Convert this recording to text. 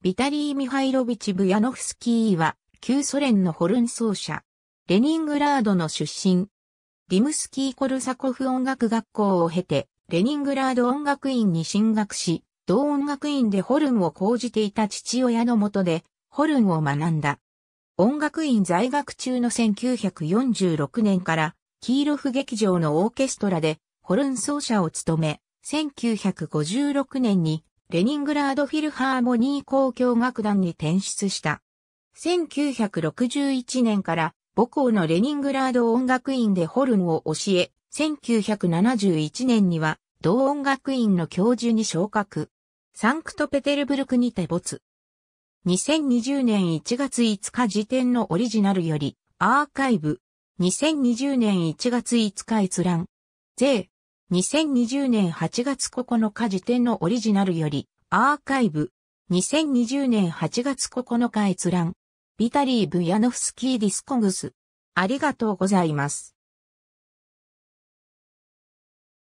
ビタリー・ミハイロビチ・ブヤノフスキーは、旧ソ連のホルン奏者。レニングラードの出身。ディムスキー・コルサコフ音楽学校を経て、レニングラード音楽院に進学し、同音楽院でホルンを講じていた父親のもとで、ホルンを学んだ。音楽院在学中の1946年から、キーロフ劇場のオーケストラで、ホルン奏者を務め、1956年にレニングラードフィルハーモニー交響楽団に転出した。1961年から母校のレニングラード音楽院でホルンを教え、1971年には同音楽院の教授に昇格。サンクトペテルブルクにて没。2020年1月5日時点のオリジナルよりアーカイブ。2020年1月5日閲覧。税、2020年8月9日時点のオリジナルより、アーカイブ、2020年8月9日閲覧、ビタリー・ブヤノフスキー・ディスコグス。ありがとうございます。